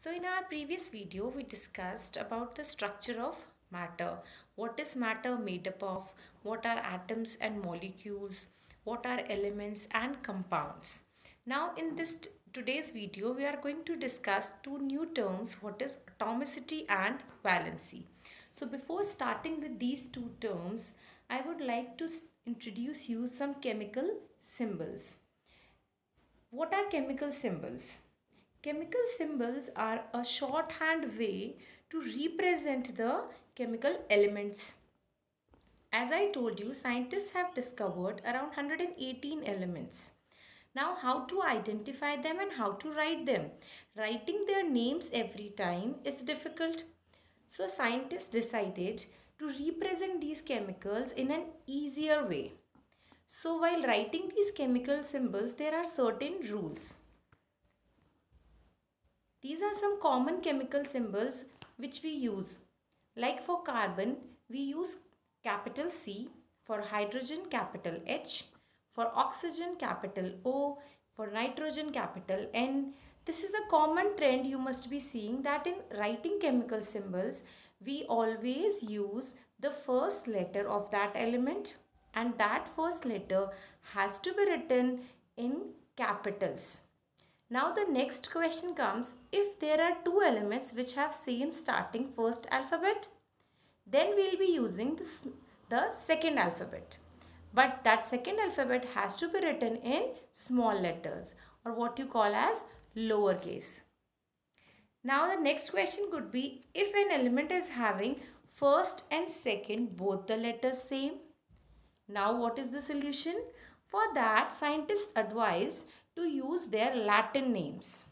So in our previous video, we discussed about the structure of matter. What is matter made up of? What are atoms and molecules? What are elements and compounds? Now in this today's video, we are going to discuss two new terms, what is atomicity and valency. So before starting with these two terms, I would like to introduce you some chemical symbols. What are chemical symbols? Chemical symbols are a shorthand way to represent the chemical elements. As I told you, scientists have discovered around 118 elements. Now, how to identify them and how to write them? Writing their names every time is difficult. So, scientists decided to represent these chemicals in an easier way. So, while writing these chemical symbols, there are certain rules. These are some common chemical symbols which we use. Like for carbon, we use capital C, for hydrogen capital H, for oxygen capital O, for nitrogen capital N. This is a common trend you must be seeing that in writing chemical symbols, we always use the first letter of that element and that first letter has to be written in capitals. Now the next question comes, if there are two elements which have same starting first alphabet, then we will be using this, the second alphabet. But that second alphabet has to be written in small letters or what you call as lowercase. Now the next question could be, if an element is having first and second both the letters same, now what is the solution? For that, scientists advise to use their Latin names.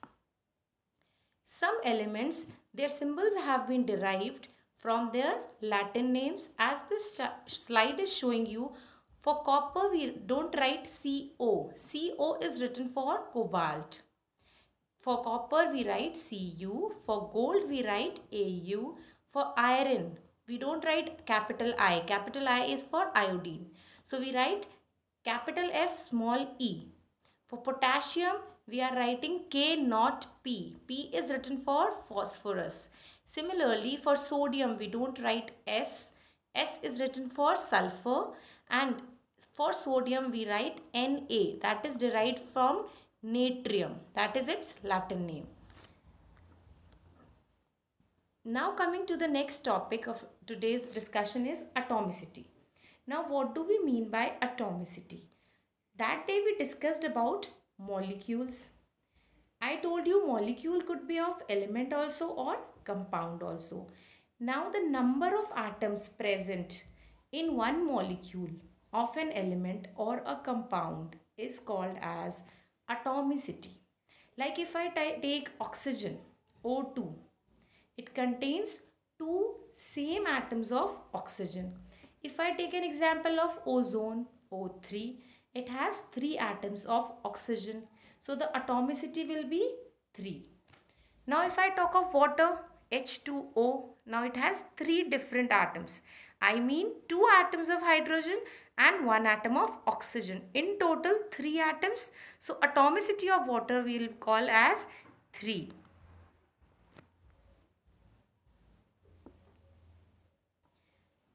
Some elements, their symbols have been derived from their Latin names as this slide is showing you. For copper, we don't write CO. CO is written for cobalt. For copper, we write Cu. For gold, we write Au. For iron, we don't write capital I. Capital I is for iodine. So, we write capital F small e. For potassium, we are writing K not P. P is written for phosphorus. Similarly, for sodium, we don't write S. S is written for sulfur and for sodium, we write Na. That is derived from natrium. That is its Latin name. Now coming to the next topic of today's discussion is atomicity. Now what do we mean by atomicity? That day we discussed about molecules. I told you molecule could be of element also or compound also. Now the number of atoms present in one molecule of an element or a compound is called as atomicity. Like if I take oxygen, O2, it contains two same atoms of oxygen. If I take an example of ozone, O3, it has 3 atoms of oxygen. So the atomicity will be 3. Now if I talk of water, H2O, now it has 3 different atoms. I mean 2 atoms of hydrogen and 1 atom of oxygen. In total 3 atoms. So atomicity of water we will call as 3.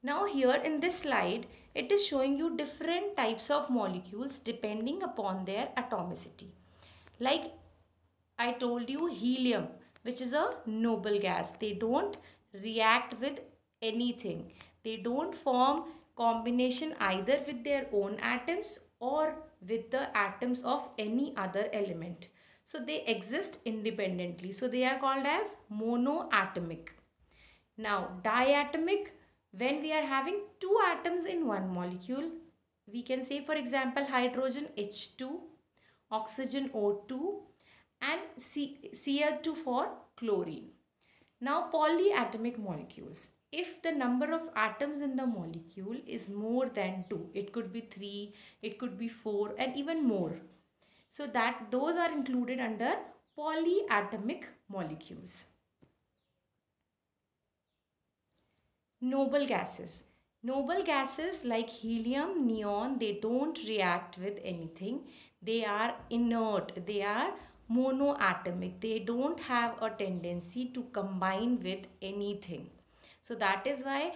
Now here in this slide, it is showing you different types of molecules depending upon their atomicity. Like I told you helium which is a noble gas. They don't react with anything. They don't form combination either with their own atoms or with the atoms of any other element. So they exist independently. So they are called as monoatomic. Now diatomic when we are having two atoms in one molecule, we can say for example hydrogen H2, oxygen O2 and C Cl2 for chlorine. Now polyatomic molecules. If the number of atoms in the molecule is more than 2, it could be 3, it could be 4 and even more. So that those are included under polyatomic molecules. noble gases. Noble gases like helium, neon, they don't react with anything. They are inert. They are monoatomic. They don't have a tendency to combine with anything. So that is why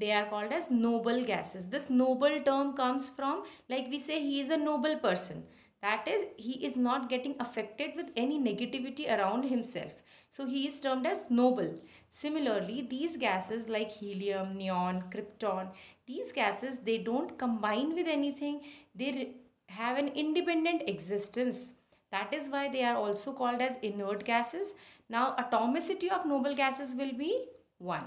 they are called as noble gases. This noble term comes from like we say he is a noble person. That is, he is not getting affected with any negativity around himself. So he is termed as noble. Similarly, these gases like helium, neon, krypton, these gases, they don't combine with anything. They have an independent existence. That is why they are also called as inert gases. Now, atomicity of noble gases will be 1.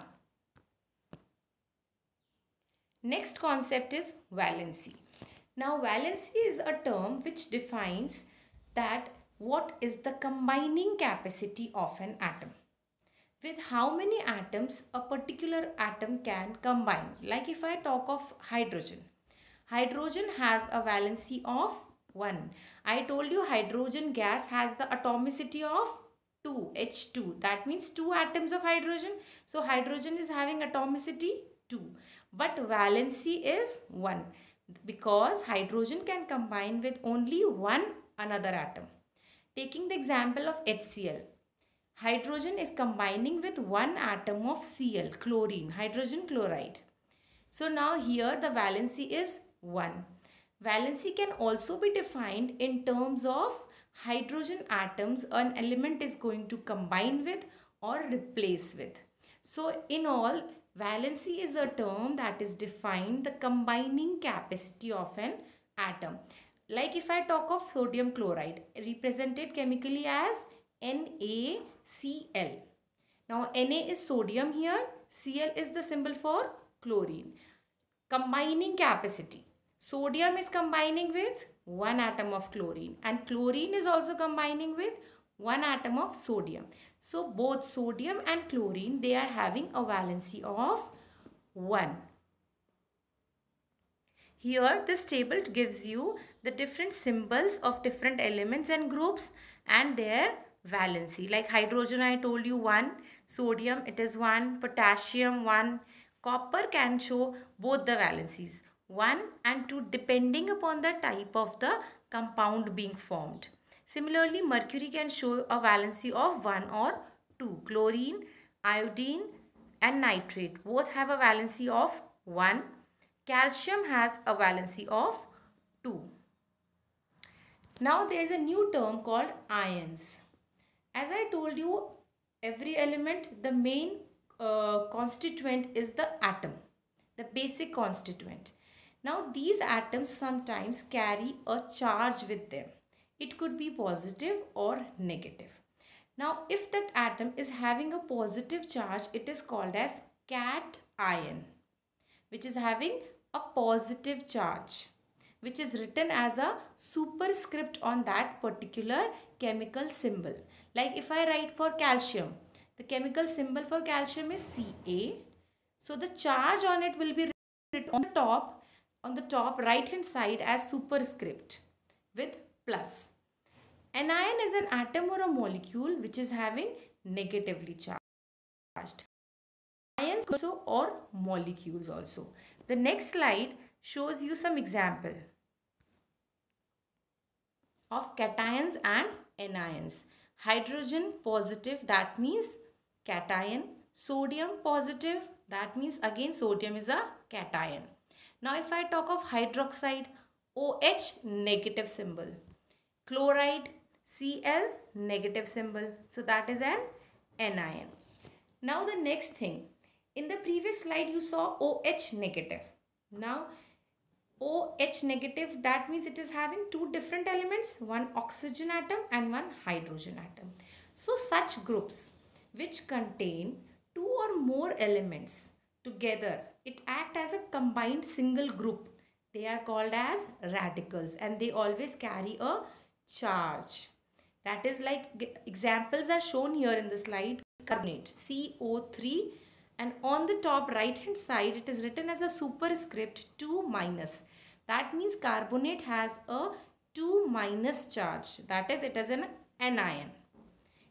Next concept is valency. Now valency is a term which defines that what is the combining capacity of an atom. With how many atoms a particular atom can combine. Like if I talk of hydrogen. Hydrogen has a valency of 1. I told you hydrogen gas has the atomicity of 2, H2. That means 2 atoms of hydrogen. So hydrogen is having atomicity 2. But valency is 1 because hydrogen can combine with only one another atom. Taking the example of HCl, hydrogen is combining with one atom of Cl, chlorine, hydrogen chloride. So now here the valency is 1. Valency can also be defined in terms of hydrogen atoms an element is going to combine with or replace with. So in all Valency is a term that is defined the combining capacity of an atom. Like if I talk of sodium chloride, represented chemically as NaCl. Now Na is sodium here, Cl is the symbol for chlorine. Combining capacity. Sodium is combining with one atom of chlorine and chlorine is also combining with one atom of sodium. So both sodium and chlorine they are having a valency of 1. Here this table gives you the different symbols of different elements and groups and their valency. Like hydrogen I told you 1, sodium it is 1, potassium 1, copper can show both the valencies 1 and 2 depending upon the type of the compound being formed. Similarly, mercury can show a valency of 1 or 2. Chlorine, iodine and nitrate both have a valency of 1. Calcium has a valency of 2. Now there is a new term called ions. As I told you, every element, the main uh, constituent is the atom, the basic constituent. Now these atoms sometimes carry a charge with them. It could be positive or negative. Now, if that atom is having a positive charge, it is called as cation, which is having a positive charge, which is written as a superscript on that particular chemical symbol. Like if I write for calcium, the chemical symbol for calcium is Ca. So the charge on it will be written on the top, on the top right hand side as superscript with plus. An ion is an atom or a molecule which is having negatively charged. Ions also or molecules also. The next slide shows you some example of cations and anions. Hydrogen positive that means cation. Sodium positive that means again sodium is a cation. Now if I talk of hydroxide OH negative symbol chloride Cl negative symbol. So that is an anion. Now the next thing. In the previous slide you saw OH negative. Now OH negative that means it is having two different elements one oxygen atom and one hydrogen atom. So such groups which contain two or more elements together it act as a combined single group. They are called as radicals and they always carry a charge. That is like examples are shown here in the slide. Carbonate CO3 and on the top right hand side it is written as a superscript 2 minus. That means carbonate has a 2 minus charge. That is it is an anion.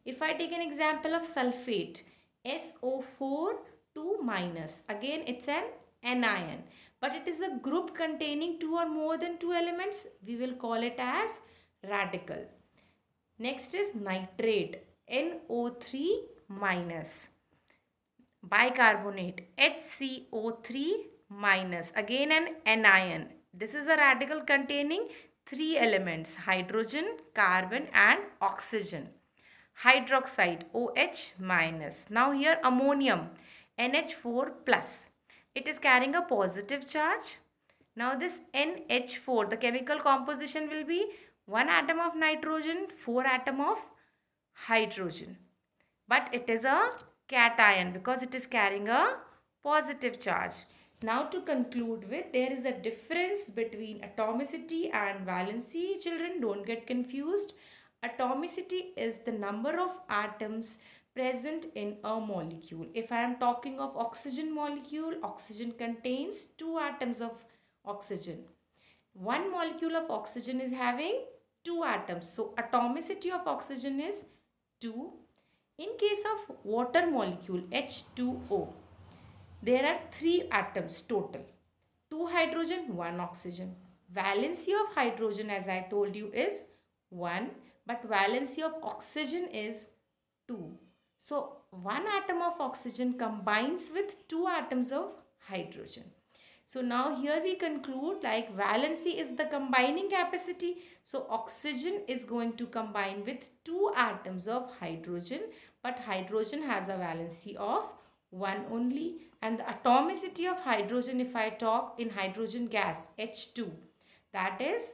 If I take an example of sulfate SO4 2 minus. Again it's an anion. But it is a group containing two or more than two elements. We will call it as radical. Next is nitrate NO3 minus bicarbonate HCO3 minus again an anion. This is a radical containing three elements hydrogen, carbon and oxygen. Hydroxide OH minus. Now here ammonium NH4 plus. It is carrying a positive charge. Now this NH4 the chemical composition will be one atom of nitrogen, four atom of hydrogen. But it is a cation because it is carrying a positive charge. Now to conclude with, there is a difference between atomicity and valency. Children, don't get confused. Atomicity is the number of atoms present in a molecule. If I am talking of oxygen molecule, oxygen contains two atoms of oxygen. One molecule of oxygen is having 2 atoms. So atomicity of oxygen is 2. In case of water molecule H2O, there are 3 atoms total. 2 hydrogen, 1 oxygen. Valency of hydrogen as I told you is 1 but valency of oxygen is 2. So one atom of oxygen combines with two atoms of hydrogen. So now here we conclude like valency is the combining capacity. So oxygen is going to combine with two atoms of hydrogen but hydrogen has a valency of 1 only and the atomicity of hydrogen if I talk in hydrogen gas H2 that is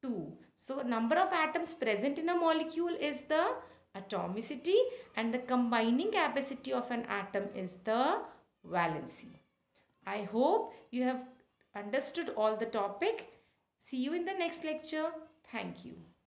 2. So number of atoms present in a molecule is the atomicity and the combining capacity of an atom is the valency. I hope you have understood all the topic. See you in the next lecture. Thank you.